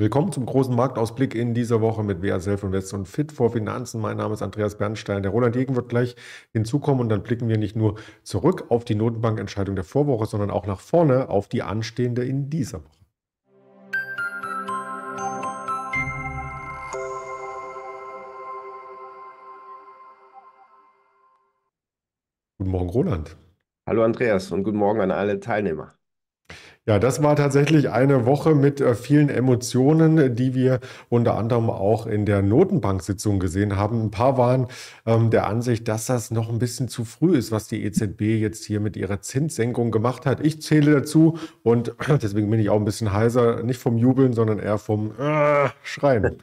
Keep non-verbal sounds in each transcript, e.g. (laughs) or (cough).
Willkommen zum großen Marktausblick in dieser Woche mit WSL Invest und Fit vor Finanzen. Mein Name ist Andreas Bernstein. Der Roland Degen wird gleich hinzukommen und dann blicken wir nicht nur zurück auf die Notenbankentscheidung der Vorwoche, sondern auch nach vorne auf die anstehende in dieser Woche. Guten Morgen, Roland. Hallo Andreas und guten Morgen an alle Teilnehmer. Ja, das war tatsächlich eine Woche mit äh, vielen Emotionen, die wir unter anderem auch in der Notenbank-Sitzung gesehen haben. Ein paar waren ähm, der Ansicht, dass das noch ein bisschen zu früh ist, was die EZB jetzt hier mit ihrer Zinssenkung gemacht hat. Ich zähle dazu und (clears throat) deswegen bin ich auch ein bisschen heiser, nicht vom Jubeln, sondern eher vom äh, Schreien. (laughs)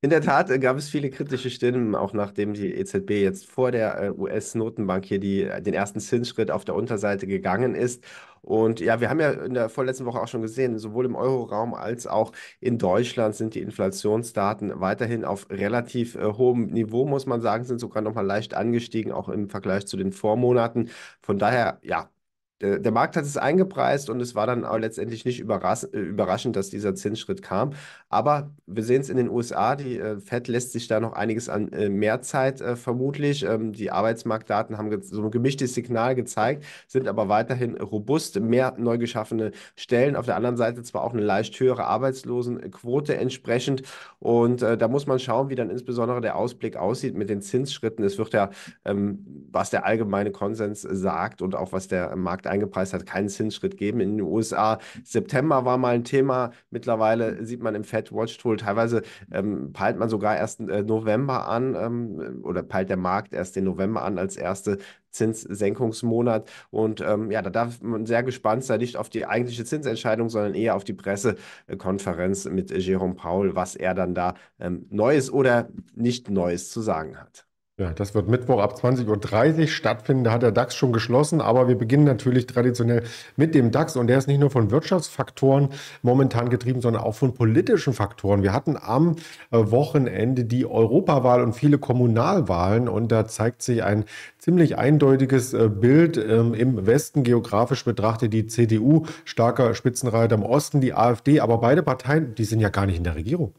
In der Tat äh, gab es viele kritische Stimmen, auch nachdem die EZB jetzt vor der äh, US-Notenbank hier die, den ersten Zinsschritt auf der Unterseite gegangen ist. Und ja, wir haben ja in der vorletzten Woche auch schon gesehen, sowohl im Euroraum als auch in Deutschland sind die Inflationsdaten weiterhin auf relativ äh, hohem Niveau, muss man sagen, sind sogar nochmal leicht angestiegen, auch im Vergleich zu den Vormonaten. Von daher, ja, der, der Markt hat es eingepreist und es war dann auch letztendlich nicht überras äh, überraschend, dass dieser Zinsschritt kam. Aber wir sehen es in den USA, die äh, Fed lässt sich da noch einiges an äh, mehr Zeit äh, vermutlich. Ähm, die Arbeitsmarktdaten haben so ein gemischtes Signal gezeigt, sind aber weiterhin robust, mehr neu geschaffene Stellen. Auf der anderen Seite zwar auch eine leicht höhere Arbeitslosenquote entsprechend. Und äh, da muss man schauen, wie dann insbesondere der Ausblick aussieht mit den Zinsschritten. Es wird ja, ähm, was der allgemeine Konsens sagt und auch was der Markt exakt eingepreist, hat keinen Zinsschritt geben. In den USA September war mal ein Thema. Mittlerweile sieht man im Fed Watch Tool teilweise ähm, peilt man sogar erst äh, November an ähm, oder peilt der Markt erst den November an als erste Zinssenkungsmonat. Und ähm, ja, da darf man sehr gespannt sein, nicht auf die eigentliche Zinsentscheidung, sondern eher auf die Pressekonferenz mit Jerome Paul, was er dann da ähm, Neues oder nicht Neues zu sagen hat. Ja, das wird Mittwoch ab 20.30 Uhr stattfinden. Da hat der DAX schon geschlossen, aber wir beginnen natürlich traditionell mit dem DAX und der ist nicht nur von Wirtschaftsfaktoren momentan getrieben, sondern auch von politischen Faktoren. Wir hatten am äh, Wochenende die Europawahl und viele Kommunalwahlen und da zeigt sich ein ziemlich eindeutiges äh, Bild. Ähm, Im Westen geografisch betrachtet die CDU starker Spitzenreiter, im Osten die AfD, aber beide Parteien, die sind ja gar nicht in der Regierung.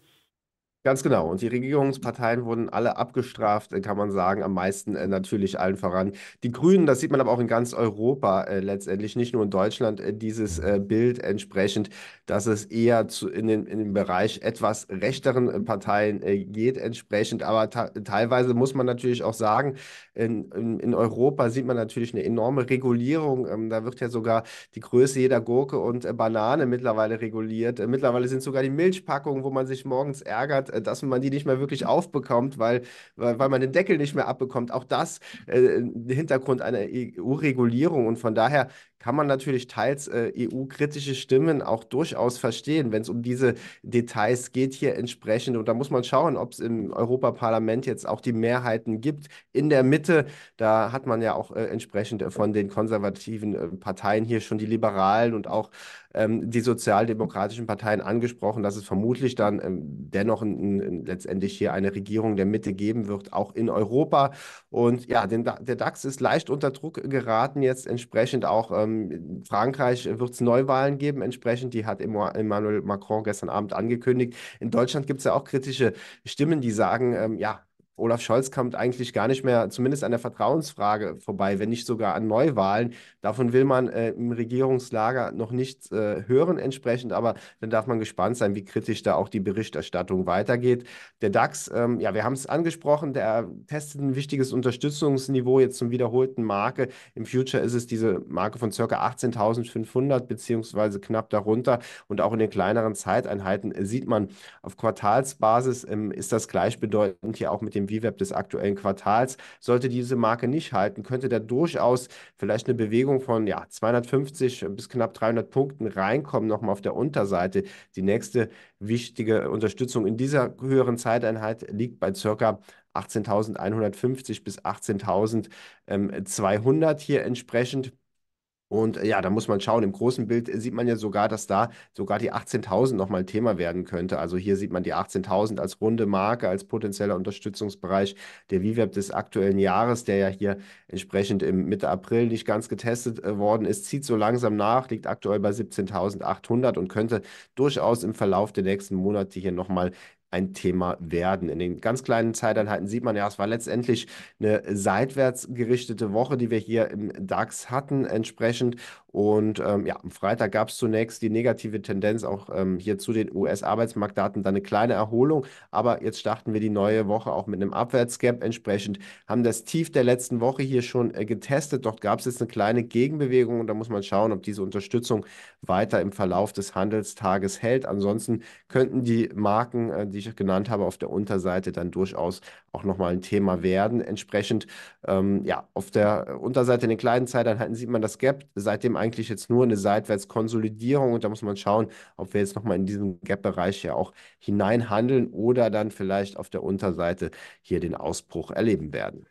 Ganz genau. Und die Regierungsparteien wurden alle abgestraft, äh, kann man sagen. Am meisten äh, natürlich allen voran. Die Grünen, das sieht man aber auch in ganz Europa äh, letztendlich, nicht nur in Deutschland, äh, dieses äh, Bild entsprechend, dass es eher zu, in, den, in den Bereich etwas rechteren äh, Parteien geht entsprechend. Aber teilweise muss man natürlich auch sagen, in, in, in, Europa sieht man natürlich eine enorme Regulierung. Ähm, da wird ja sogar die Größe jeder Gurke und Banane mittlerweile reguliert. mittlerweile sind sogar die Milchpackungen, wo man sich morgens ärgert, äh, dass man die nicht mehr wirklich aufbekommt, weil, weil, weil man den Deckel nicht mehr abbekommt. Auch das äh, Hintergrund einer EU-Regulierung. Und von daher kann man natürlich teils äh, EU-kritische Stimmen auch durchaus verstehen, wenn es um diese Details geht hier entsprechend. Und da muss man schauen, ob es im Europaparlament jetzt auch die Mehrheiten gibt. In der Mitte, da hat man ja auch äh, entsprechend von den konservativen äh, Parteien hier schon die Liberalen und auch ähm, die sozialdemokratischen Parteien angesprochen, dass es vermutlich dann ähm, dennoch ein, ein, letztendlich hier eine Regierung der Mitte geben wird, auch in Europa. Und ja, den, der DAX ist leicht unter Druck geraten jetzt entsprechend auch ähm, Frankreich wird es Neuwahlen geben entsprechend. Die hat Emmanuel Macron gestern Abend angekündigt. In Deutschland gibt es ja auch kritische Stimmen, die sagen, ähm, ja, Olaf Scholz kommt eigentlich gar nicht mehr, zumindest an der Vertrauensfrage vorbei, wenn nicht sogar an Neuwahlen. Davon will man äh, im Regierungslager noch nichts äh, hören entsprechend, aber dann darf man gespannt sein, wie kritisch da auch die Berichterstattung weitergeht. Der DAX, ähm, ja, wir haben es angesprochen, der testet ein wichtiges Unterstützungsniveau jetzt zum wiederholten Marke. Im Future ist es diese Marke von circa 18.500 beziehungsweise knapp darunter und auch in den kleineren Zeiteinheiten sieht man auf Quartalsbasis ähm, ist das gleichbedeutend hier auch mit dem VWAP des aktuellen Quartals. Sollte diese Marke nicht halten, könnte da durchaus vielleicht eine Bewegung von ja, 250 bis knapp 300 Punkten reinkommen, nochmal auf der Unterseite. Die nächste wichtige Unterstützung in dieser höheren Zeiteinheit liegt bei circa 18.150 bis 18.200 hier entsprechend. Und äh, ja, da muss man schauen. Im großen Bild äh, sieht man ja sogar, dass da sogar die 18.000 nochmal Thema werden könnte. Also hier sieht man die 18.000 als runde Marke, als potenzieller Unterstützungsbereich der VWAP des aktuellen Jahres, der ja hier entsprechend im Mitte April nicht ganz getestet äh, worden ist, zieht so langsam nach, liegt aktuell bei 17.800 und könnte durchaus im Verlauf der nächsten Monate hier nochmal ein Thema werden. In den ganz kleinen Zeiteinheiten sieht man ja, es war letztendlich eine seitwärts gerichtete Woche, die wir hier im DAX hatten entsprechend. Und ähm, ja, am Freitag gab es zunächst die negative Tendenz auch ähm, hier zu den US-Arbeitsmarktdaten, dann eine kleine Erholung. Aber jetzt starten wir die neue Woche auch mit einem Abwärtsgap. Entsprechend haben das Tief der letzten Woche hier schon äh, getestet. Dort gab es jetzt eine kleine Gegenbewegung und da muss man schauen, ob diese Unterstützung weiter im Verlauf des Handelstages hält. Ansonsten könnten die Marken, äh, die ich genannt habe, auf der Unterseite dann durchaus auch nochmal ein Thema werden. Entsprechend, ähm, ja, auf der Unterseite in den kleinen Zeiteinheiten sieht man das Gap. Seitdem eigentlich jetzt nur eine Seitwärtskonsolidierung und da muss man schauen, ob wir jetzt nochmal in diesen Gap-Bereich ja auch hineinhandeln oder dann vielleicht auf der Unterseite hier den Ausbruch erleben werden.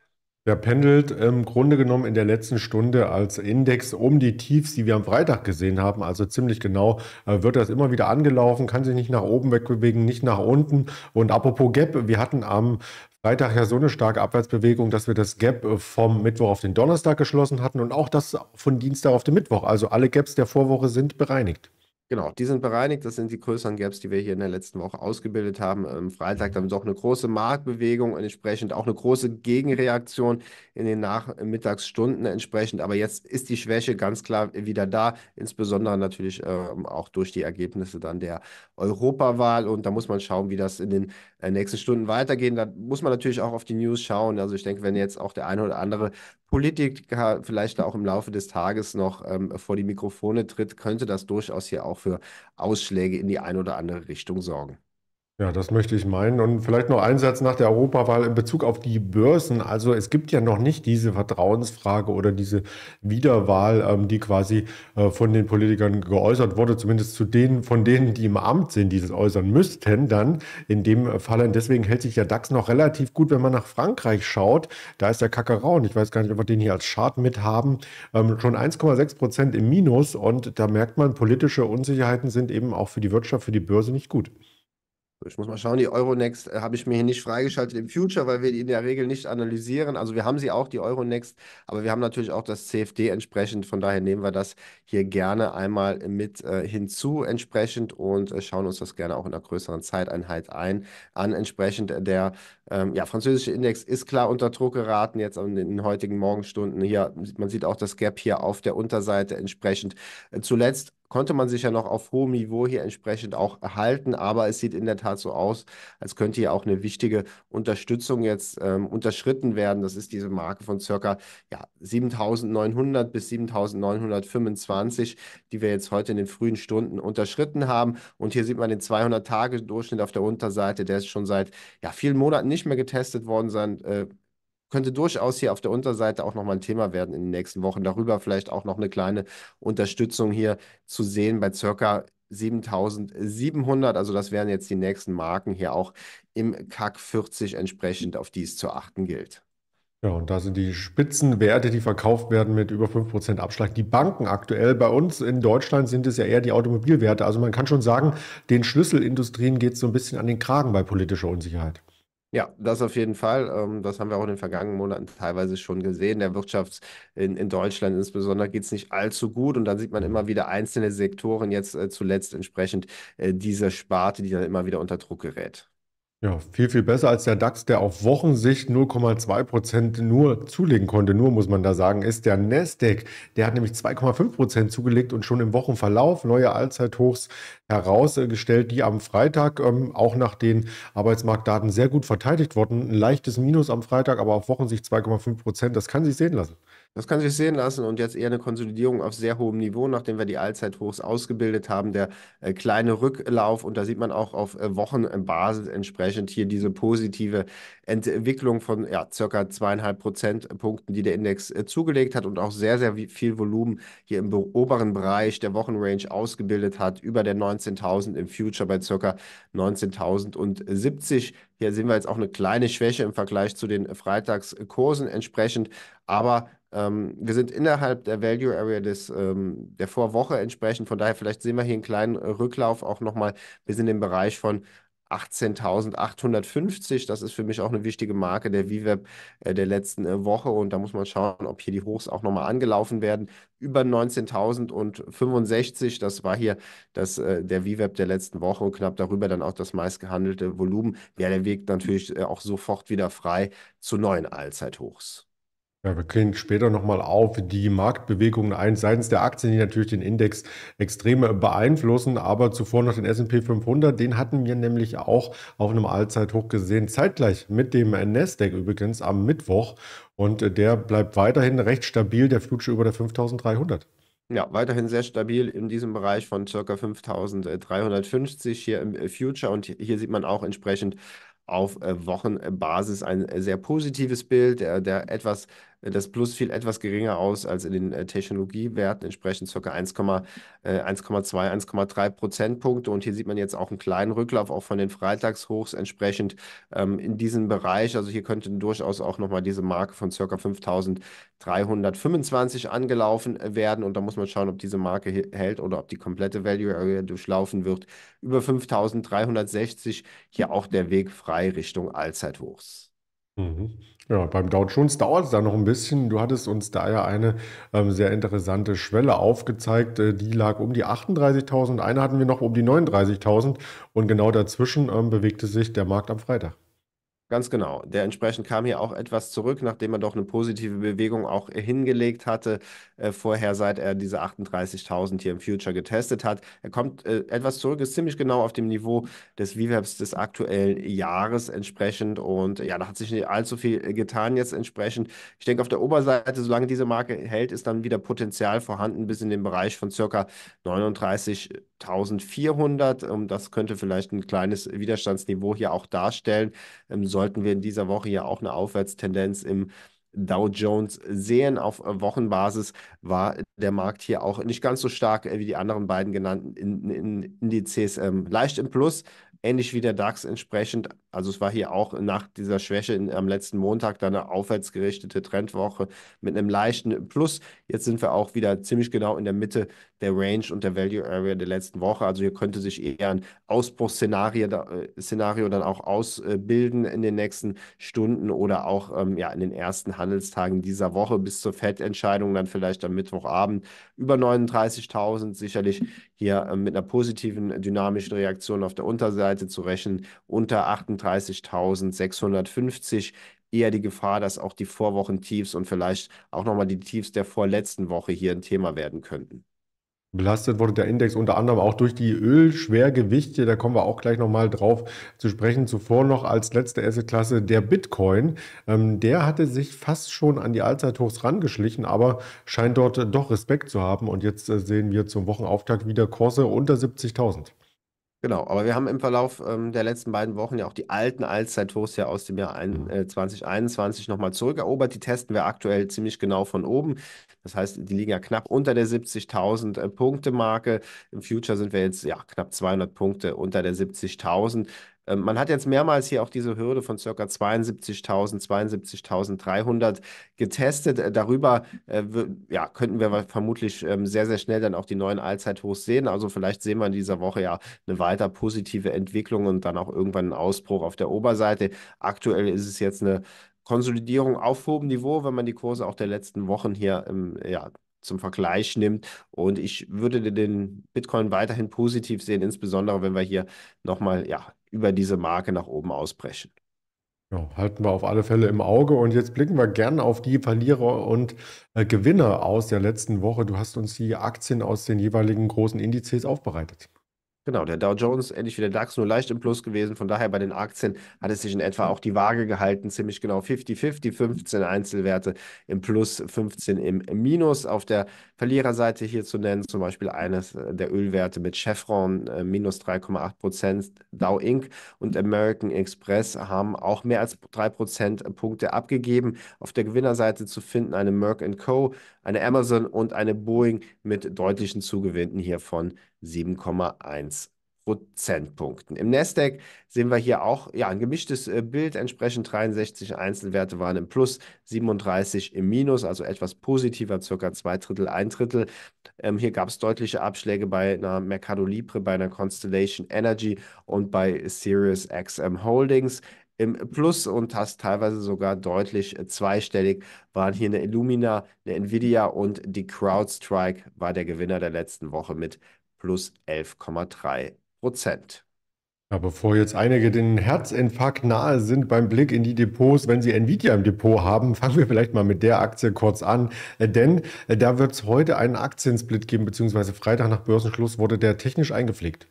Der pendelt im ähm, Grunde genommen in der letzten Stunde als Index um die Tiefs, die wir am Freitag gesehen haben. Also ziemlich genau äh, wird das immer wieder angelaufen, kann sich nicht nach oben wegbewegen, nicht nach unten. Und apropos Gap, wir hatten am Freitag ja so eine starke Abwärtsbewegung, dass wir das Gap äh, vom Mittwoch auf den Donnerstag geschlossen hatten und auch das von Dienstag auf den Mittwoch. Also alle Gaps der Vorwoche sind bereinigt. Genau, die sind bereinigt. Das sind die größeren Gaps, die wir hier in der letzten Woche ausgebildet haben. Am Freitag dann mhm. doch eine große Marktbewegung und entsprechend auch eine große Gegenreaktion in den Nachmittagsstunden entsprechend. Aber jetzt ist die Schwäche ganz klar wieder da, insbesondere natürlich äh, auch durch die Ergebnisse dann der Europawahl. Und da muss man schauen, wie das in den äh, nächsten Stunden weitergeht. Da muss man natürlich auch auf die News schauen. Also ich denke, wenn jetzt auch der eine oder andere Politiker vielleicht auch im Laufe des Tages noch ähm, vor die Mikrofone tritt, könnte das durchaus hier auch für Ausschläge in die eine oder andere Richtung sorgen. Ja, das möchte ich meinen. Und vielleicht noch ein Satz nach der Europawahl in Bezug auf die Börsen. Also es gibt ja noch nicht diese Vertrauensfrage oder diese Wiederwahl, ähm, die quasi äh, von den Politikern geäußert wurde, zumindest zu denen, von denen, die im Amt sind, die das äußern müssten dann in dem Fall. Und deswegen hält sich der DAX noch relativ gut, wenn man nach Frankreich schaut. Da ist der Kakerau, und ich weiß gar nicht, ob wir den hier als Chart mithaben, ähm, schon 1,6 Prozent im Minus. Und da merkt man, politische Unsicherheiten sind eben auch für die Wirtschaft, für die Börse nicht gut. Ich muss mal schauen, die Euronext äh, habe ich mir hier nicht freigeschaltet im Future, weil wir die in der Regel nicht analysieren. Also wir haben sie auch, die Euronext, aber wir haben natürlich auch das CFD entsprechend. Von daher nehmen wir das hier gerne einmal mit äh, hinzu entsprechend und äh, schauen uns das gerne auch in einer größeren Zeiteinheit ein. An entsprechend der ähm, ja, französische Index ist klar unter Druck geraten jetzt in den heutigen Morgenstunden. Hier, man sieht auch das Gap hier auf der Unterseite entsprechend. Äh, zuletzt konnte man sich ja noch auf hohem Niveau hier entsprechend auch erhalten. Aber es sieht in der Tat so aus, als könnte hier auch eine wichtige Unterstützung jetzt ähm, unterschritten werden. Das ist diese Marke von circa ja, 7.900 bis 7.925, die wir jetzt heute in den frühen Stunden unterschritten haben. Und hier sieht man den 200-Tage-Durchschnitt auf der Unterseite. Der ist schon seit ja, vielen Monaten nicht mehr getestet worden. Sein, äh, könnte durchaus hier auf der Unterseite auch nochmal ein Thema werden in den nächsten Wochen. Darüber vielleicht auch noch eine kleine Unterstützung hier zu sehen bei circa 7700. Also das wären jetzt die nächsten Marken hier auch im CAC 40 entsprechend, auf die es zu achten gilt. Ja, und da sind die Spitzenwerte, die verkauft werden mit über 5% Abschlag. Die Banken aktuell bei uns in Deutschland sind es ja eher die Automobilwerte. Also man kann schon sagen, den Schlüsselindustrien geht es so ein bisschen an den Kragen bei politischer Unsicherheit. Ja, das auf jeden Fall. Ähm, das haben wir auch in den vergangenen Monaten teilweise schon gesehen. Der Wirtschaft in, in Deutschland insbesondere geht es nicht allzu gut. Und dann sieht man immer mhm. wieder einzelne Sektoren jetzt äh, zuletzt entsprechend äh, dieser Sparte, die dann immer wieder unter Druck gerät. Ja, viel, viel besser als der DAX, der auf Wochensicht 0,2 Prozent nur zulegen konnte. Nur muss man da sagen, ist der Nasdaq. Der hat nämlich 2,5 Prozent zugelegt und schon im Wochenverlauf neue Allzeithochs herausgestellt, die am Freitag ähm, auch nach den Arbeitsmarktdaten sehr gut verteidigt wurden. Ein leichtes Minus am Freitag, aber auf Wochensicht 2,5 Prozent. Das kann sich sehen lassen. Das kann sich sehen lassen und jetzt eher eine Konsolidierung auf sehr hohem Niveau, nachdem wir die Allzeithochs ausgebildet haben, der äh, kleine Rücklauf und da sieht man auch auf äh, Wochenbasis entsprechend hier diese positive Entwicklung von ja, circa zweieinhalb Prozentpunkten, äh, die der Index zugelegt hat und auch sehr, sehr viel Volumen hier im oberen Bereich der Wochenrange ausgebildet hat, über der 19.000 im Future bei circa 19.070. Hier sehen wir jetzt auch eine kleine Schwäche im Vergleich zu den Freitagskursen entsprechend, aber ähm, wir sind innerhalb der Value Area des, ähm, der Vorwoche entsprechend. Von daher, vielleicht sehen wir hier einen kleinen Rücklauf auch nochmal Wir sind im Bereich von 18.850. Das ist für mich auch eine wichtige Marke der VWAP äh, der letzten äh, Woche. Und da muss man schauen, ob hier die Hochs auch nochmal angelaufen werden. Über 19.065. Das war hier das, äh, der VWAP der letzten Woche und knapp darüber dann auch das meistgehandelte Volumen. Ja, der Weg natürlich äh, auch sofort wieder frei zu neuen Allzeithochs. Ja, wir klären später nochmal auf die Marktbewegungen ein, seitens der Aktien, die natürlich den Index extrem äh, beeinflussen. Aber zuvor noch den S&P 500, den hatten wir nämlich auch auf einem Allzeithoch gesehen, zeitgleich mit dem Nasdaq übrigens am Mittwoch. Und äh, der bleibt weiterhin recht stabil, der Future über der 5300. Ja, weiterhin sehr stabil in diesem Bereich von ca. 5350 hier im äh, Future. Und hier sieht man auch entsprechend auf Wochenbasis ein sehr positives Bild. Der, der etwas das Plus fiel etwas geringer aus als in den äh, Technologiewerten, entsprechend ca. 1,2, 1,3 Prozentpunkte. Und hier sieht man jetzt auch einen kleinen Rücklauf auch von den Freitagshochs entsprechend ähm, in diesem Bereich. Also hier könnte durchaus auch nochmal diese Marke von ca. 5325 angelaufen äh, werden. Und da muss man schauen, ob diese Marke hält oder ob die komplette Value Area durchlaufen wird. Über 5360 hier auch der Weg frei Richtung Allzeithochs. Mhm. Ja, beim Dow Jones dauert es da noch ein bisschen. Du hattest uns da ja eine ähm, sehr interessante Schwelle aufgezeigt. Äh, die lag um die 38.000, eine hatten wir noch um die 39.000 und genau dazwischen ähm, bewegte sich der Markt am Freitag. Ganz genau. Der entsprechend kam hier auch etwas zurück, nachdem er doch eine positive Bewegung auch äh, hingelegt hatte, äh, vorher, seit er diese 38.000 hier im Future getestet hat. Er kommt äh, etwas zurück, ist ziemlich genau auf dem Niveau des VWAPs des aktuellen Jahres entsprechend. Und ja, da hat sich nicht allzu viel äh, getan jetzt entsprechend. Ich denke, auf der Oberseite, solange diese Marke hält, ist dann wieder Potenzial vorhanden bis in den Bereich von circa 39.400. Ähm, das könnte vielleicht ein kleines Widerstandsniveau hier auch darstellen. Ähm, sollten wir in dieser Woche ja auch eine Aufwärtstendenz im Dow Jones sehen. Auf Wochenbasis war der Markt hier auch nicht ganz so stark äh, wie die anderen beiden genannten Indizes. Ähm, leicht im Plus, ähnlich wie der DAX entsprechend also es war hier auch nach dieser Schwäche in, am letzten Montag dann eine aufwärtsgerichtete Trendwoche mit einem leichten Plus. Jetzt sind wir auch wieder ziemlich genau in der Mitte der Range und der Value Area der letzten Woche. Also hier könnte sich eher ein Ausbruchsszenario äh, Szenario dann auch ausbilden in den nächsten Stunden oder auch ähm, ja, in den ersten Handelstagen dieser Woche bis zur Fed-Entscheidung dann vielleicht am Mittwochabend über 39.000 sicherlich hier ähm, mit einer positiven dynamischen Reaktion auf der Unterseite zu rechnen unter 38 37.650 eher die Gefahr, dass auch die Vorwochentiefs und vielleicht auch nochmal die Tiefs der vorletzten Woche hier ein Thema werden könnten. Belastet wurde der Index unter anderem auch durch die Ölschwergewichte. Da kommen wir auch gleich nochmal drauf zu sprechen. Zuvor noch als letzte Asset-Klasse der Bitcoin. Ähm, der hatte sich fast schon an die Allzeithochs rangeschlichen, aber scheint dort doch Respekt zu haben. Und jetzt äh, sehen wir zum Wochenauftakt wieder Kurse unter 70.000. Genau, aber wir haben im Verlauf ähm, der letzten beiden Wochen ja auch die alten Allzeithochs ja aus dem Jahr ein, äh, 2021 nochmal zurückerobert. Die testen wir aktuell ziemlich genau von oben. Das heißt, die liegen ja knapp unter der 70.000 äh, Punkte Marke. Im Future sind wir jetzt ja knapp 200 Punkte unter der 70.000. Ähm, man hat jetzt mehrmals hier auch diese Hürde von ca. 72.000, 72.300 getestet. Äh, darüber äh, ja, könnten wir vermutlich ähm, sehr, sehr schnell dann auch die neuen Allzeithochs sehen. Also vielleicht sehen wir in dieser Woche ja eine weiter positive Entwicklung und dann auch irgendwann einen Ausbruch auf der Oberseite. Aktuell ist es jetzt eine Konsolidierung auf hohem Niveau, wenn man die Kurse auch der letzten Wochen hier ähm, ja, zum Vergleich nimmt. Und ich würde den Bitcoin weiterhin positiv sehen, insbesondere wenn wir hier nochmal ja, über diese Marke nach oben ausbrechen. Ja, halten wir auf alle Fälle im Auge. Und jetzt blicken wir gerne auf die Verlierer und äh, Gewinner aus der letzten Woche. Du hast uns die Aktien aus den jeweiligen großen Indizes aufbereitet. Genau, der Dow Jones, ähnlich wie der DAX, nur leicht im Plus gewesen. Von daher bei den Aktien hat es sich in etwa auch die Waage gehalten, ziemlich genau 50-50, 15 Einzelwerte im Plus, 15 im Minus. Auf der Verliererseite hier zu nennen, zum Beispiel eines der Ölwerte mit Chevron, äh, minus 3,8 Prozent. Dow Inc. und American Express haben auch mehr als 3 Prozentpunkte abgegeben. Auf der Gewinnerseite zu finden eine Merck Co., eine Amazon und eine Boeing mit deutlichen Zugewinnen hier von 7,1 Prozentpunkten. Im Nasdaq sehen wir hier auch ja, ein gemischtes äh, Bild. Entsprechend 63 Einzelwerte waren im Plus, 37 im Minus, also etwas positiver, circa zwei Drittel, ein Drittel. Ähm, hier gab es deutliche Abschläge bei einer Mercado Libre, bei einer Constellation Energy und bei Sirius XM Holdings im Plus und hast teilweise sogar deutlich äh, zweistellig waren hier eine Illumina, eine Nvidia und die CrowdStrike war der Gewinner der letzten Woche mit plus 11,3 Prozent. Ja, bevor jetzt einige den Herzinfarkt nahe sind beim Blick in die Depots, wenn Sie Nvidia im Depot haben, (laughs) fangen wir vielleicht mal mit der Aktie kurz an. Äh, denn äh, da wird es heute einen Aktiensplit geben, beziehungsweise Freitag nach Börsenschluss wurde der technisch eingepflegt.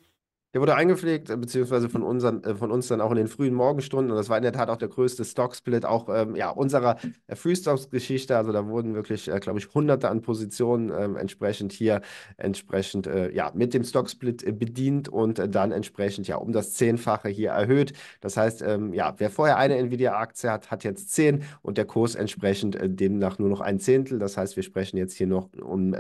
Der wurde eingepflegt, äh, beziehungsweise von, unseren, äh, von uns dann auch in den frühen Morgenstunden. Und das war in der Tat auch der größte Stock-Split, auch ähm, ja, unserer äh, Free-Stocks-Geschichte. Also da wurden wirklich, äh, glaube ich, hunderte an Positionen ähm, entsprechend hier entsprechend äh, ja, mit dem Stock-Split äh, bedient und dann entsprechend ja um das Zehnfache hier erhöht. Das heißt, ähm, ja, wer vorher eine Nvidia-Aktie hat, hat jetzt zehn und der Kurs entsprechend demnach nur noch ein Zehntel. Das heißt, wir sprechen jetzt hier noch um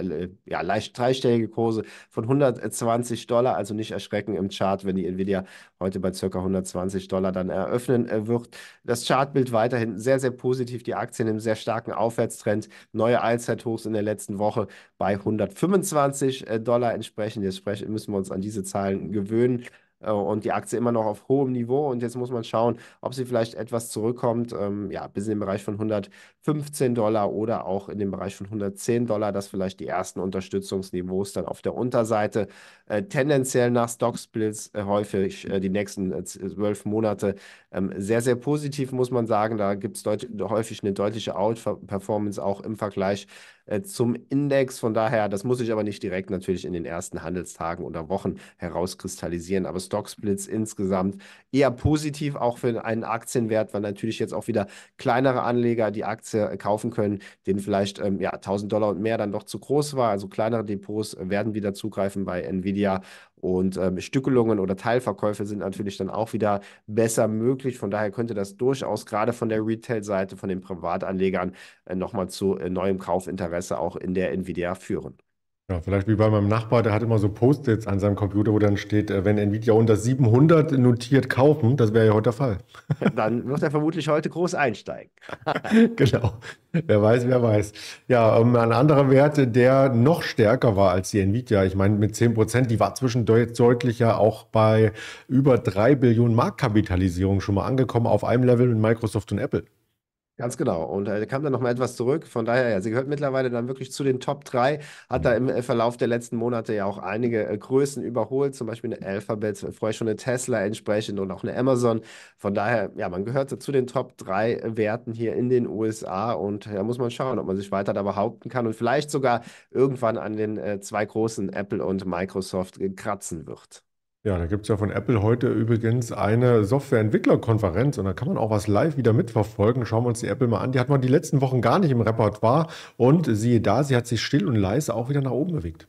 ja, leicht dreistellige Kurse von 120 Dollar, also nicht erschrecken im im Chart, wenn die Nvidia heute bei ca. 120 Dollar dann eröffnen äh, wird. Das Chartbild weiterhin sehr, sehr positiv. Die Aktien im sehr starken Aufwärtstrend. Neue Allzeithochs in der letzten Woche bei 125 äh, Dollar entsprechend. Jetzt müssen wir uns an diese Zahlen gewöhnen. Äh, und die Aktie immer noch auf hohem Niveau. Und jetzt muss man schauen, ob sie vielleicht etwas zurückkommt, ähm, ja, bis in den Bereich von 115 Dollar oder auch in den Bereich von 110 Dollar. dass vielleicht die ersten Unterstützungsniveaus dann auf der Unterseite. Äh, tendenziell nach Stocksplits äh, häufig äh, die nächsten äh, zwölf Monate ähm, sehr, sehr positiv, muss man sagen. Da gibt es häufig eine deutliche Outperformance auch im Vergleich äh, zum Index. Von daher, das muss ich aber nicht direkt natürlich in den ersten Handelstagen oder Wochen herauskristallisieren. Aber Stocksplits insgesamt eher positiv, auch für einen Aktienwert, weil natürlich jetzt auch wieder kleinere Anleger die Aktie äh, kaufen können, denen vielleicht ähm, ja, 1000 Dollar und mehr dann doch zu groß war. Also kleinere Depots äh, werden wieder zugreifen bei Nvidia. Und ähm, Stückelungen oder Teilverkäufe sind natürlich dann auch wieder besser möglich. Von daher könnte das durchaus gerade von der Retail-Seite, von den Privatanlegern äh, nochmal zu äh, neuem Kaufinteresse auch in der Nvidia führen. Ja, vielleicht wie bei meinem Nachbar, der hat immer so Post-its an seinem Computer, wo dann steht, äh, wenn Nvidia unter 700 notiert kaufen, das wäre ja heute der Fall. (laughs) Dann wird er vermutlich heute groß einsteigen. (laughs) genau. Wer weiß, wer weiß. Ja, ähm, ein anderer Wert, der noch stärker war als die Nvidia, ich meine mit 10 Prozent, die war zwischendurch deutlicher auch bei über 3 Billionen Marktkapitalisierung schon mal angekommen, auf einem Level mit Microsoft und Apple. Ganz genau. Und äh, kam dann nochmal etwas zurück. Von daher, ja, sie gehört mittlerweile dann wirklich zu den Top 3, hat da im äh, Verlauf der letzten Monate ja auch einige äh, Größen überholt, zum Beispiel eine Alphabet, vorher äh, schon eine Tesla entsprechend und auch eine Amazon. Von daher, ja, man gehört zu den Top 3 äh, Werten hier in den USA und da muss man schauen, ob man sich weiter da behaupten kann und vielleicht sogar irgendwann an den äh, zwei großen Apple und Microsoft kratzen wird. Ja, da gibt es ja von Apple heute übrigens eine Softwareentwicklerkonferenz und da kann man auch was live wieder mitverfolgen. Schauen wir uns die Apple mal an. Die hat man die letzten Wochen gar nicht im Repertoire und siehe da, sie hat sich still und leise auch wieder nach oben bewegt.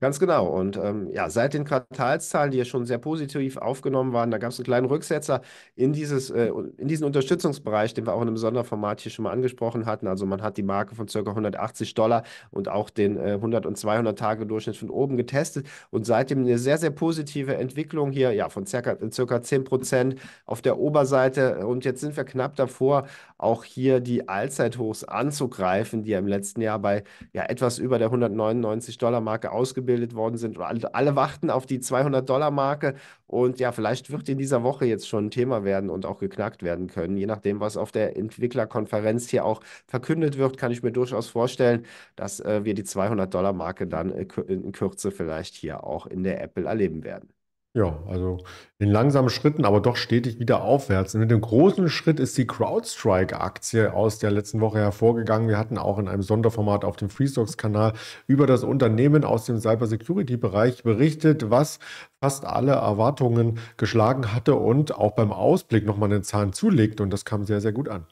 Ganz genau. Und ähm, ja, seit den Quartalszahlen, die ja schon sehr positiv aufgenommen waren, da gab es einen kleinen Rücksetzer in, dieses, äh, in diesen Unterstützungsbereich, den wir auch in einem Sonderformat hier schon mal angesprochen hatten. Also man hat die Marke von ca. 180 Dollar und auch den äh, 100 und 200 Tage Durchschnitt von oben getestet und seitdem eine sehr, sehr positive Entwicklung hier, ja, von ca. circa 10 Prozent auf der Oberseite. Und jetzt sind wir knapp davor, auch hier die Allzeithochs anzugreifen, die ja im letzten Jahr bei ja, etwas über der 199-Dollar-Marke ausgebildet worden sind. Alle, alle warten auf die 200-Dollar-Marke und ja, vielleicht wird in dieser Woche jetzt schon ein Thema werden und auch geknackt werden können. Je nachdem, was auf der Entwicklerkonferenz hier auch verkündet wird, kann ich mir durchaus vorstellen, dass äh, wir die 200-Dollar-Marke dann äh, in Kürze vielleicht hier auch in der Apple erleben werden. Ja, also in langsamen Schritten, aber doch stetig wieder aufwärts. Und mit dem großen Schritt ist die CrowdStrike-Aktie aus der letzten Woche hervorgegangen. Wir hatten auch in einem Sonderformat auf dem Freestocks-Kanal über das Unternehmen aus dem Cybersecurity-Bereich berichtet, was fast alle Erwartungen geschlagen hatte und auch beim Ausblick nochmal den Zahn zulegt. Und das kam sehr, sehr gut an.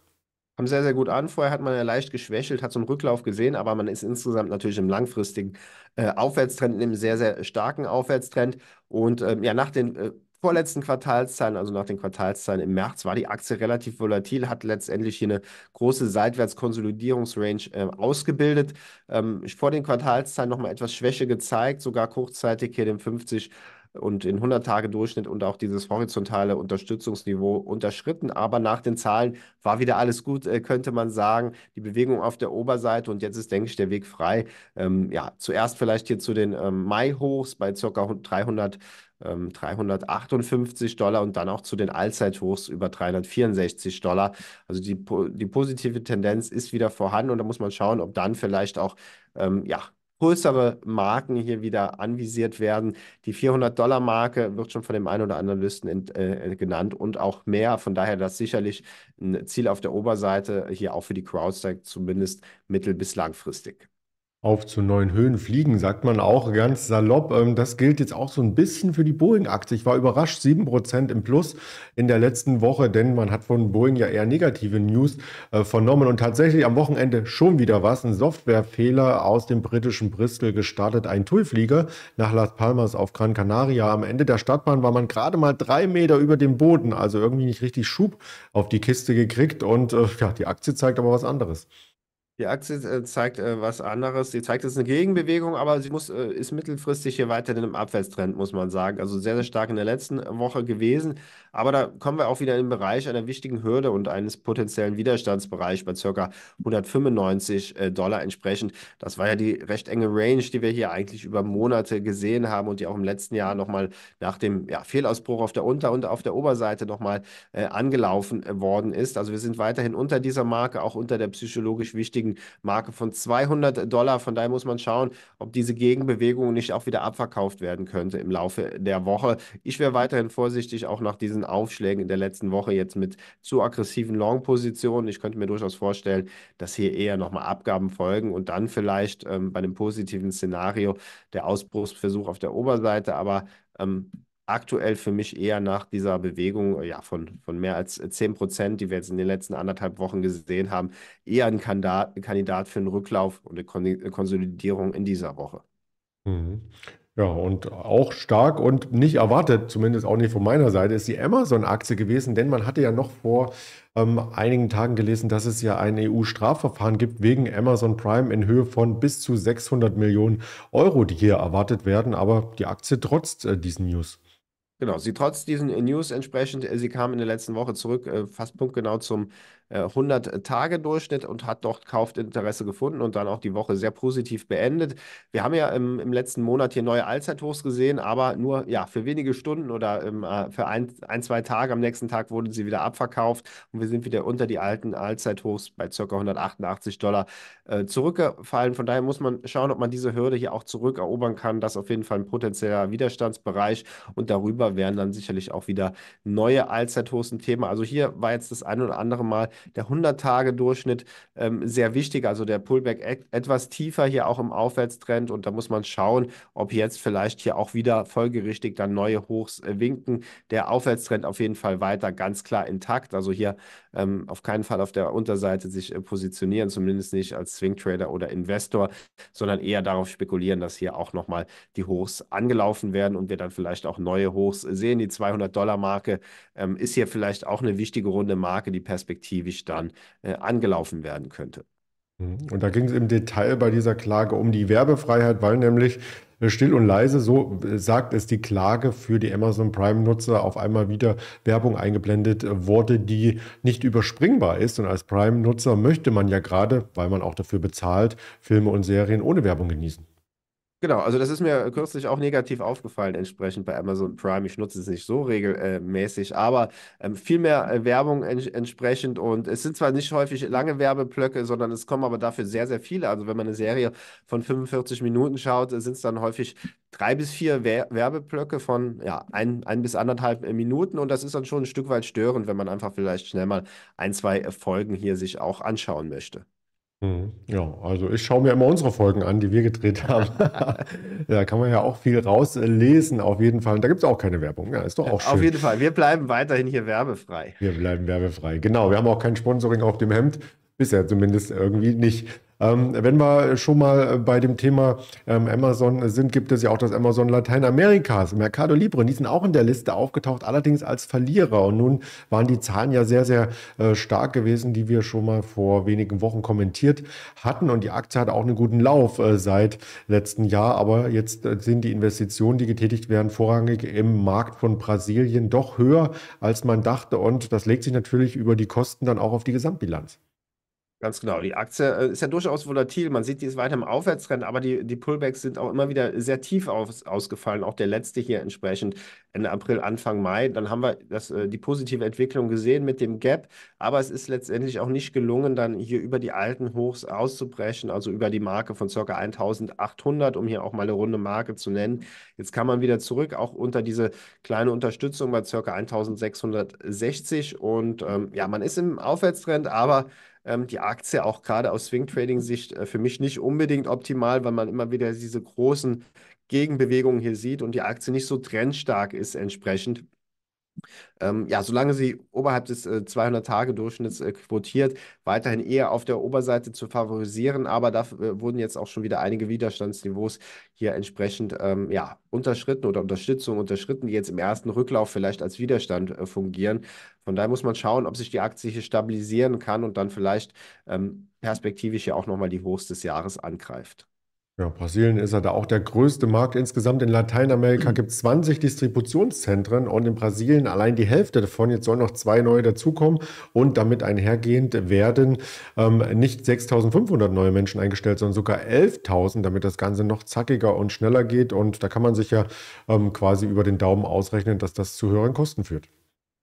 Kam sehr, sehr gut an. Vorher hat man ja leicht geschwächelt, hat so einen Rücklauf gesehen, aber man ist insgesamt natürlich im langfristigen äh, Aufwärtstrend, in einem sehr, sehr starken Aufwärtstrend. Und ähm, ja, nach den äh, vorletzten Quartalszahlen, also nach den Quartalszahlen im März, war die Aktie relativ volatil, hat letztendlich hier eine große Seitwärtskonsolidierungsrange äh, ausgebildet. Ähm, vor den Quartalszahlen nochmal etwas Schwäche gezeigt, sogar kurzzeitig hier den 50 und in 100 Tage Durchschnitt und auch dieses horizontale Unterstützungsniveau unterschritten. Aber nach den Zahlen war wieder alles gut, äh, könnte man sagen. Die Bewegung auf der Oberseite und jetzt ist, denke ich, der Weg frei. Ähm, ja, zuerst vielleicht hier zu den ähm, Mai-Hochs bei ca. 300. 358 Dollar und dann auch zu den Allzeithochs über 364 Dollar. Also die, die positive Tendenz ist wieder vorhanden und da muss man schauen, ob dann vielleicht auch ähm, ja, größere Marken hier wieder anvisiert werden. Die 400-Dollar-Marke wird schon von dem einen oder anderen Listen in, äh, äh, genannt und auch mehr. Von daher das sicherlich ein Ziel auf der Oberseite hier auch für die CrowdStrike zumindest mittel- bis langfristig auf zu neuen Höhen fliegen, sagt man auch ganz salopp. Ähm, das gilt jetzt auch so ein bisschen für die Boeing-Aktie. Ich war überrascht, 7% im Plus in der letzten Woche, denn man hat von Boeing ja eher negative News äh, vernommen und tatsächlich am Wochenende schon wieder was. Ein Softwarefehler aus dem britischen Bristol gestartet, ein Tullflieger nach Las Palmas auf Gran Canaria. Am Ende der Stadtbahn war man gerade mal drei Meter über dem Boden, also irgendwie nicht richtig Schub auf die Kiste gekriegt und äh, ja, die Aktie zeigt aber was anderes. Die Aktie äh, zeigt äh, was anderes. Sie zeigt jetzt eine Gegenbewegung, aber sie muss, äh, ist mittelfristig hier weiterhin im Abwärtstrend, muss man sagen. Also sehr, sehr stark in der letzten Woche gewesen. Aber da kommen wir auch wieder in den Bereich einer wichtigen Hürde und eines potenziellen Widerstandsbereichs bei ca. 195 äh, Dollar entsprechend. Das war ja die recht enge Range, die wir hier eigentlich über Monate gesehen haben und die auch im letzten Jahr nochmal nach dem ja, Fehlausbruch auf der Unter- und auf der Oberseite nochmal äh, angelaufen worden ist. Also wir sind weiterhin unter dieser Marke, auch unter der psychologisch wichtigen Marke von 200 Dollar. Von daher muss man schauen, ob diese Gegenbewegung nicht auch wieder abverkauft werden könnte im Laufe der Woche. Ich wäre weiterhin vorsichtig, auch nach diesen Aufschlägen in der letzten Woche jetzt mit zu aggressiven Long-Positionen. Ich könnte mir durchaus vorstellen, dass hier eher nochmal Abgaben folgen und dann vielleicht ähm, bei einem positiven Szenario der Ausbruchsversuch auf der Oberseite. Aber ähm, aktuell für mich eher nach dieser Bewegung äh, ja, von, von mehr als 10 äh, Prozent, die wir jetzt in den letzten anderthalb Wochen gesehen haben, eher ein Kandidat, ein Kandidat für einen Rücklauf und eine Konsolidierung in dieser Woche. Mhm. Ja, und auch stark und nicht erwartet, zumindest auch nicht von meiner Seite, ist die Amazon-Aktie gewesen, denn man hatte ja noch vor ähm, einigen Tagen gelesen, dass es ja ein EU-Strafverfahren gibt wegen Amazon Prime in Höhe von bis zu 600 Millionen Euro, die hier erwartet werden, aber die Aktie trotzt äh, diesen News. Genau, sie trotz diesen äh, News entsprechend, äh, sie kam in der letzten Woche zurück, äh, fast punktgenau zum 100-Tage-Durchschnitt äh, äh, und hat dort Kaufinteresse gefunden und dann auch die Woche sehr positiv beendet. Wir haben ja im, im letzten Monat hier neue Allzeithochs gesehen, aber nur ja, für wenige Stunden oder ähm, äh, für ein, ein, zwei Tage. Am nächsten Tag wurden sie wieder abverkauft und wir sind wieder unter die alten Allzeithochs bei ca. 188 Dollar äh, zurückgefallen. Von daher muss man schauen, ob man diese Hürde hier auch zurückerobern kann. Das ist auf jeden Fall ein potenzieller Widerstandsbereich und darüber werden dann sicherlich auch wieder neue Allzeithochs ein Thema. Also hier war jetzt das ein oder andere Mal der 100-Tage-Durchschnitt ähm, sehr wichtig, also der Pullback et etwas tiefer hier auch im Aufwärtstrend und da muss man schauen, ob jetzt vielleicht hier auch wieder folgerichtig dann neue Hochs äh, winken. Der Aufwärtstrend auf jeden Fall weiter ganz klar intakt, also hier ähm, auf keinen Fall auf der Unterseite sich äh, positionieren, zumindest nicht als Swing Trader oder Investor, sondern eher darauf spekulieren, dass hier auch nochmal die Hochs angelaufen werden und wir dann vielleicht auch neue Hochs sehen. Die 200-Dollar-Marke ähm, ist hier vielleicht auch eine wichtige runde Marke, die Perspektive wirklich dann äh, angelaufen werden könnte. Mhm. Und da ging es im Detail bei dieser Klage um die Werbefreiheit, weil nämlich äh, still und leise, so äh, sagt es die Klage für die Amazon Prime-Nutzer, auf einmal wieder Werbung eingeblendet äh, wurde, die nicht überspringbar ist. Und als Prime-Nutzer möchte man ja gerade, weil man auch dafür bezahlt, Filme und Serien ohne Werbung genießen. Genau, also das ist mir kürzlich auch negativ aufgefallen, entsprechend bei Amazon Prime. Ich nutze es nicht so regelmäßig, aber ähm, viel mehr äh, Werbung en entsprechend. Und es sind zwar nicht häufig lange Werbeblöcke, sondern es kommen aber dafür sehr, sehr viele. Also wenn man eine Serie von 45 Minuten schaut, äh, sind es dann häufig drei bis vier Wer Werbeblöcke von ja, ein, ein bis anderthalb äh, Minuten. Und das ist dann schon ein Stück weit störend, wenn man einfach vielleicht schnell mal ein, zwei Folgen hier sich auch anschauen möchte. Mhm. Ja, also ich schaue mir immer unsere Folgen an, die wir gedreht haben. da (laughs) kann man ja auch viel rauslesen, auf jeden Fall. Und da gibt es auch keine Werbung. Ja, ist doch äh, auch schön. Auf jeden Fall. Wir bleiben weiterhin hier werbefrei. Wir bleiben werbefrei. Genau. Wir haben auch kein Sponsoring auf dem Hemd. Bisher zumindest irgendwie nicht. Ähm, wenn wir schon mal bei dem Thema ähm, Amazon sind, gibt es ja auch das Amazon Lateinamerikas, Mercado Libre. Die sind auch in der Liste aufgetaucht, allerdings als Verlierer. Und nun waren die Zahlen ja sehr, sehr äh, stark gewesen, die wir schon mal vor wenigen Wochen kommentiert hatten. Und die Aktie hat auch einen guten Lauf äh, seit letztem Jahr. Aber jetzt äh, sind die Investitionen, die getätigt werden, vorrangig im Markt von Brasilien doch höher, als man dachte. Und das legt sich natürlich über die Kosten dann auch auf die Gesamtbilanz. Ganz genau. Die Aktie äh, ist ja durchaus volatil. Man sieht, die ist weiter im Aufwärtstrend, aber die, die Pullbacks sind auch immer wieder sehr tief aus, ausgefallen. Auch der letzte hier entsprechend Ende April, Anfang Mai. Dann haben wir das, äh, die positive Entwicklung gesehen mit dem Gap, aber es ist letztendlich auch nicht gelungen, dann hier über die alten Hochs auszubrechen, also über die Marke von ca. 1800, um hier auch mal eine runde Marke zu nennen. Jetzt kann man wieder zurück, auch unter diese kleine Unterstützung bei ca. 1660. Und ähm, ja, man ist im Aufwärtstrend, aber ähm, die Aktie auch gerade aus Swing Trading Sicht äh, für mich nicht unbedingt optimal, weil man immer wieder diese großen Gegenbewegungen hier sieht und die Aktie nicht so trendstark ist entsprechend. Ähm, ja, solange sie oberhalb des äh, 200-Tage-Durchschnitts äh, quotiert, weiterhin eher auf der Oberseite zu favorisieren, aber da äh, wurden jetzt auch schon wieder einige Widerstandsniveaus hier entsprechend ähm, ja, unterschritten oder Unterstützung unterschritten, die jetzt im ersten Rücklauf vielleicht als Widerstand äh, fungieren. Von daher muss man schauen, ob sich die Aktie hier stabilisieren kann und dann vielleicht ähm, perspektivisch ja auch nochmal die Hochs des Jahres angreift. Ja, Brasilien ist ja da auch der größte Markt insgesamt. In Lateinamerika gibt es 20 Distributionszentren und in Brasilien allein die Hälfte davon. Jetzt sollen noch zwei neue dazukommen und damit einhergehend werden ähm, nicht 6.500 neue Menschen eingestellt, sondern sogar 11.000, damit das Ganze noch zackiger und schneller geht. Und da kann man sich ja ähm, quasi über den Daumen ausrechnen, dass das zu höheren Kosten führt.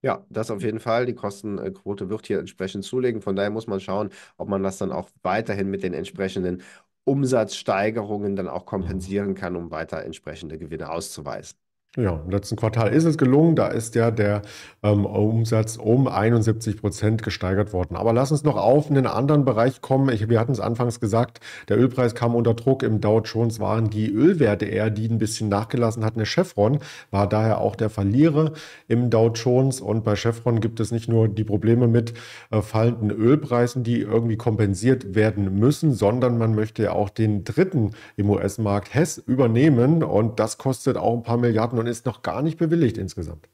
Ja, das auf jeden Fall. Die Kostenquote wird hier entsprechend zulegen. Von daher muss man schauen, ob man das dann auch weiterhin mit den entsprechenden Umsatzsteigerungen dann auch mhm. kompensieren kann, um weiter entsprechende Gewinne auszuweisen. Ja, im letzten Quartal ist es gelungen. Da ist ja der ähm, Umsatz um 71 Prozent gesteigert worden. Aber lass uns noch auf einen anderen Bereich kommen. Ich, wir hatten es anfangs gesagt, der Ölpreis kam unter Druck. Im Dow Jones waren die Ölwerte eher, die ein bisschen nachgelassen hatten. Der Chevron war daher auch der Verlierer im Dow Jones. Und bei Chevron gibt es nicht nur die Probleme mit äh, fallenden Ölpreisen, die irgendwie kompensiert werden müssen, sondern man möchte ja auch den dritten im US-Markt Hess übernehmen. Und das kostet auch ein paar Milliarden. Und Chevron ist noch gar nicht bewilligt insgesamt.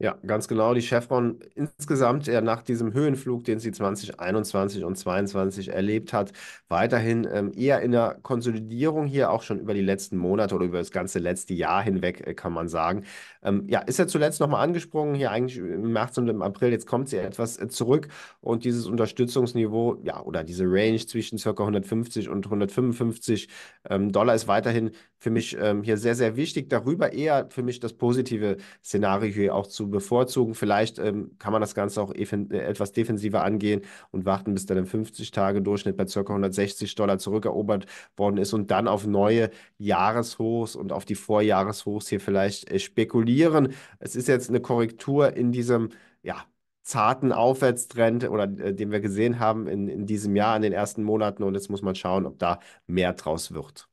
Ja, ganz genau. Die Chevron insgesamt ja nach diesem Höhenflug, den sie 2021 und 2022 erlebt hat, weiterhin ähm, eher in der Konsolidierung hier auch schon über die letzten Monate oder über das ganze letzte Jahr hinweg, äh, kann man sagen. Ähm, ja, ist ja zuletzt nochmal angesprungen, hier eigentlich im März und im April, jetzt kommt sie etwas äh, zurück und dieses Unterstützungsniveau, ja, oder diese Range zwischen ca. 150 und 155 ähm, Dollar ist weiterhin für mich ähm, hier sehr, sehr wichtig. Darüber eher für mich das positive Szenario hier auch zu bevorzugen. Vielleicht ähm, kann man das Ganze auch äh, etwas defensiver angehen und warten, bis dann im 50-Tage-Durchschnitt bei ca. 160 Dollar zurückerobert worden ist und dann auf neue Jahreshochs und auf die Vorjahreshochs hier vielleicht äh, spekulieren korrigieren. Es ist jetzt eine Korrektur in diesem, ja, zarten Aufwärtstrend oder äh, den wir gesehen haben in, in diesem Jahr, in den ersten Monaten. Und jetzt muss man schauen, ob da mehr draus wird.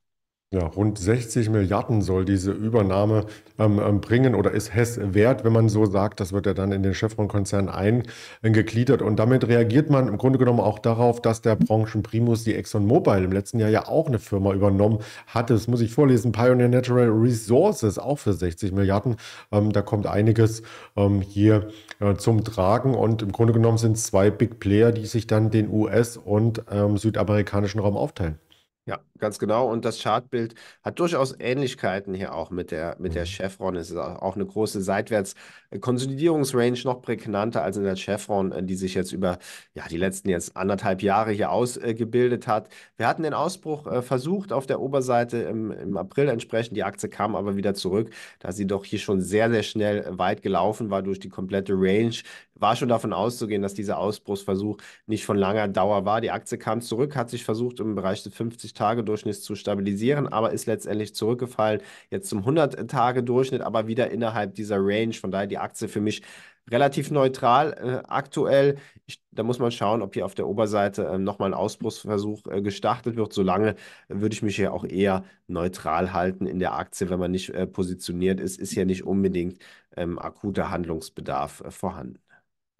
Ja, rund 60 Milliarden soll diese Übernahme ähm, ähm, bringen oder ist Hess wert, wenn man so sagt. Das wird ja dann in den Chevron-Konzern eingegliedert. Äh, und damit reagiert man im Grunde genommen auch darauf, dass der Branchenprimus, die ExxonMobil, im letzten Jahr ja auch eine Firma übernommen hatte. Das muss ich vorlesen. Pioneer Natural Resources, auch für 60 Milliarden. Ähm, da kommt einiges ähm, hier äh, zum Tragen. Und im Grunde genommen sind es zwei Big Player, die sich dann den US- und ähm, südamerikanischen Raum aufteilen. Ja, Ganz genau. Und das Chartbild hat durchaus Ähnlichkeiten hier auch mit der, mit der mhm. Chevron. Es ist auch eine große Seitwärts-Konsolidierungsrange, noch prägnanter als in der Chevron, äh, die sich jetzt über ja, die letzten jetzt anderthalb Jahre hier ausgebildet äh, hat. Wir hatten den Ausbruch äh, versucht auf der Oberseite im, im April entsprechend. Die Aktie kam aber wieder zurück, da sie doch hier schon sehr, sehr schnell äh, weit gelaufen war durch die komplette Range. War schon davon auszugehen, dass dieser Ausbruchsversuch nicht von langer Dauer war. Die Aktie kam zurück, hat sich versucht, im Bereich der 50 Tage durch Tage-Durchschnitts zu stabilisieren, aber ist letztendlich zurückgefallen, jetzt zum 100-Tage-Durchschnitt, aber wieder innerhalb dieser Range. Von daher die Aktie für mich relativ neutral äh, aktuell. Ich, da muss man schauen, ob hier auf der Oberseite äh, nochmal ein Ausbruchsversuch äh, gestartet wird. Solange würde ich mich hier auch eher neutral halten in der Aktie, wenn man nicht äh, positioniert ist, ist hier nicht unbedingt ähm, akuter Handlungsbedarf äh, vorhanden.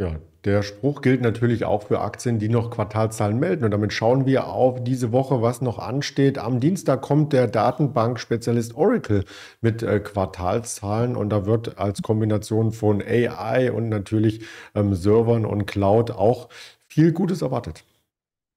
Ja, der Spruch gilt natürlich auch für Aktien, die noch Quartalzahlen melden. Und damit schauen wir auf diese Woche, was noch ansteht. Am Dienstag kommt der Datenbank-Spezialist Oracle mit äh, Quartalzahlen und da wird als Kombination von AI und natürlich ähm, Servern und Cloud auch viel Gutes erwartet.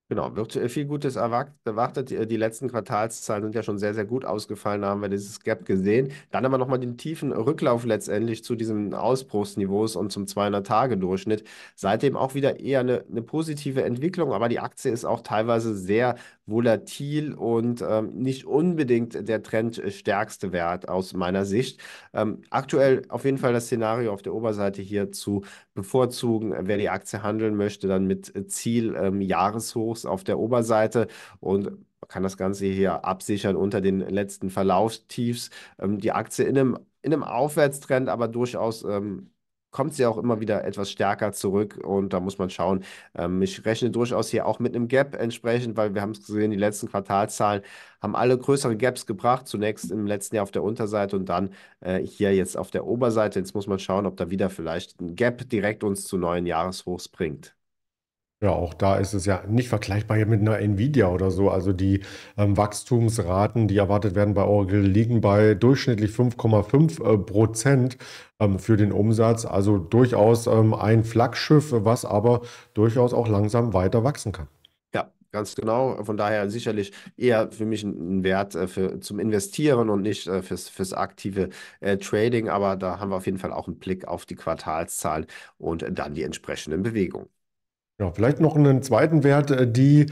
Genau, wird viel Gutes erwartet. Äh, die letzten Quartalszahlen sind ja schon sehr, sehr gut ausgefallen. Da haben wir dieses Gap gesehen. Dann aber nochmal den tiefen Rücklauf letztendlich zu diesen Ausbruchsniveaus und zum 200-Tage-Durchschnitt. Seitdem auch wieder eher eine, eine, positive Entwicklung, aber die Aktie ist auch teilweise sehr volatil und ähm, nicht unbedingt der trendstärkste Wert aus meiner Sicht. Ähm, aktuell auf jeden Fall das Szenario auf der Oberseite hier zu bevorzugen, äh, wer die Aktie handeln möchte, dann mit äh, Ziel ähm, Jahreshochs auf der Oberseite und kann das Ganze hier absichern unter den letzten Verlaufstiefs. Ähm, die Aktie in einem, in einem Aufwärtstrend, aber durchaus ähm, kommt sie auch immer wieder etwas stärker zurück und da muss man schauen. Ähm, ich rechne durchaus hier auch mit einem Gap entsprechend, weil wir haben es gesehen, die letzten Quartalzahlen haben alle größere Gaps gebracht, zunächst im letzten Jahr auf der Unterseite und dann äh, hier jetzt auf der Oberseite. Jetzt muss man schauen, ob da wieder vielleicht ein Gap direkt uns zu neuen Jahreshochs bringt. Ja, auch da ist es ja nicht vergleichbar mit einer Nvidia oder so. Also die ähm, Wachstumsraten, die erwartet werden bei Oracle, liegen bei durchschnittlich 5,5 äh, Prozent ähm, für den Umsatz. Also durchaus ähm, ein Flaggschiff, was aber durchaus auch langsam weiter wachsen kann. Ja, ganz genau. Von daher sicherlich eher für mich ein Wert äh, für, zum Investieren und nicht äh, fürs, fürs aktive äh, Trading. Aber da haben wir auf jeden Fall auch einen Blick auf die Quartalszahlen und dann die entsprechenden Bewegungen. Ja, vielleicht noch einen zweiten Wert, äh, die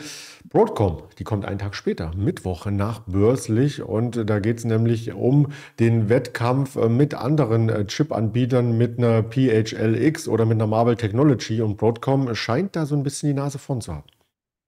Broadcom, die kommt einen Tag später, Mittwoch nach Börslich. Und äh, da geht es nämlich um den Wettkampf äh, mit anderen Chip-Anbietern, mit einer PHLX oder mit einer Marvel Technology. Und Broadcom scheint da so ein bisschen die Nase vorn zu haben.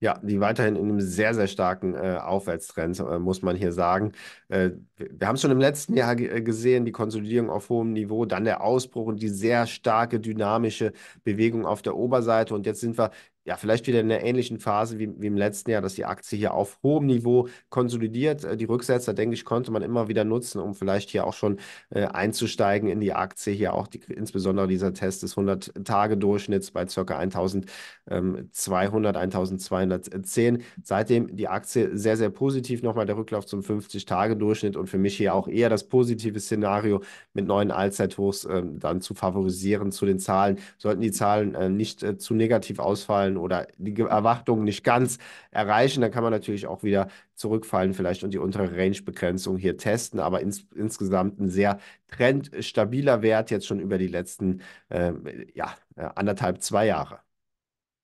Ja, die weiterhin in einem sehr, sehr starken äh, Aufwärtstrend, äh, muss man hier sagen. Äh, wir haben es schon im letzten Jahr äh, gesehen, die Konsolidierung auf hohem Niveau, dann der Ausbruch und die sehr starke dynamische Bewegung auf der Oberseite. Und jetzt sind wir ja, vielleicht wieder in einer ähnlichen Phase wie, wie im letzten Jahr, dass die Aktie hier auf hohem Niveau konsolidiert. Äh, die Rücksetzer, denke ich, konnte man immer wieder nutzen, um vielleicht hier auch schon äh, einzusteigen in die Aktie. Hier auch die, insbesondere dieser Test des 100-Tage-Durchschnitts bei ca. 1200, 1210. Seitdem die Aktie sehr, sehr positiv. Nochmal der Rücklauf zum 50-Tage-Durchschnitt und für mich hier auch eher das positive Szenario mit neuen Allzeithochs äh, dann zu favorisieren zu den Zahlen. Sollten die Zahlen äh, nicht äh, zu negativ ausfallen, wollen oder die Erwartungen nicht ganz erreichen, dann kann man natürlich auch wieder zurückfallen vielleicht und die untere Range-Begrenzung hier testen. Aber ins, insgesamt ein sehr trendstabiler Wert jetzt schon über die letzten ähm, äh, ja, anderthalb, zwei Jahre.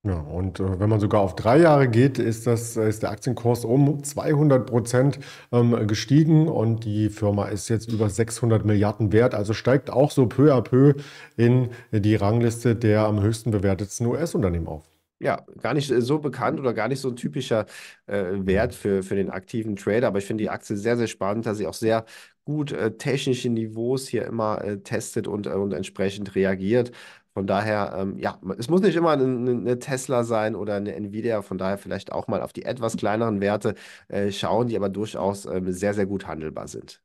Ja, und äh, wenn man sogar auf drei Jahre geht, ist, das, ist der Aktienkurs um 200 Prozent ähm, gestiegen und die Firma ist jetzt über 600 Milliarden wert, also steigt auch so peu à peu in die Rangliste der am höchsten bewertetsten US-Unternehmen auf ja, gar nicht äh, so bekannt oder gar nicht so ein typischer äh, Wert für, für den aktiven Trader. Aber ich finde die Aktie sehr, sehr spannend, dass sie auch sehr gut äh, technische Niveaus hier immer äh, testet und, äh, und entsprechend reagiert. Von daher, ähm, ja, es muss nicht immer eine, eine, Tesla sein oder eine Nvidia. Von daher vielleicht auch mal auf die etwas kleineren Werte äh, schauen, die aber durchaus ähm, sehr, sehr gut handelbar sind.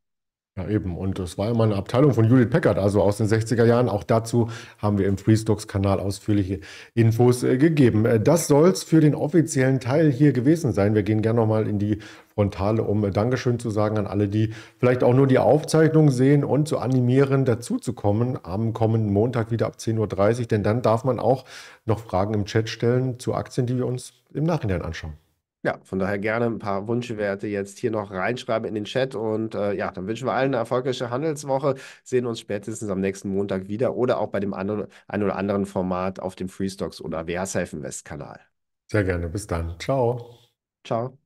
Ja, eben. Und es war immer eine Abteilung von Judith Packard, also aus den 60er Jahren. Auch dazu haben wir im Freestocks-Kanal ausführliche Infos äh, gegeben. Äh, das soll's für den offiziellen Teil hier gewesen sein. Wir gehen gerne nochmal in die Frontale, um äh, Dankeschön zu sagen an alle, die vielleicht auch nur die Aufzeichnung sehen und zu animieren, dazuzukommen am kommenden Montag wieder ab 10.30 Uhr. Denn dann darf man auch noch Fragen im Chat stellen zu Aktien, die wir uns im Nachhinein anschauen. Ja, von daher gerne ein paar Wunschwerte jetzt hier noch reinschreiben in den Chat. Und äh, ja, dann wünschen wir allen eine erfolgreiche Handelswoche. Sehen uns spätestens am nächsten Montag wieder oder auch bei dem anderen, ein oder anderen Format auf dem Freestocks oder WH Self Invest Kanal. Sehr gerne. Bis dann. Ciao. Ciao.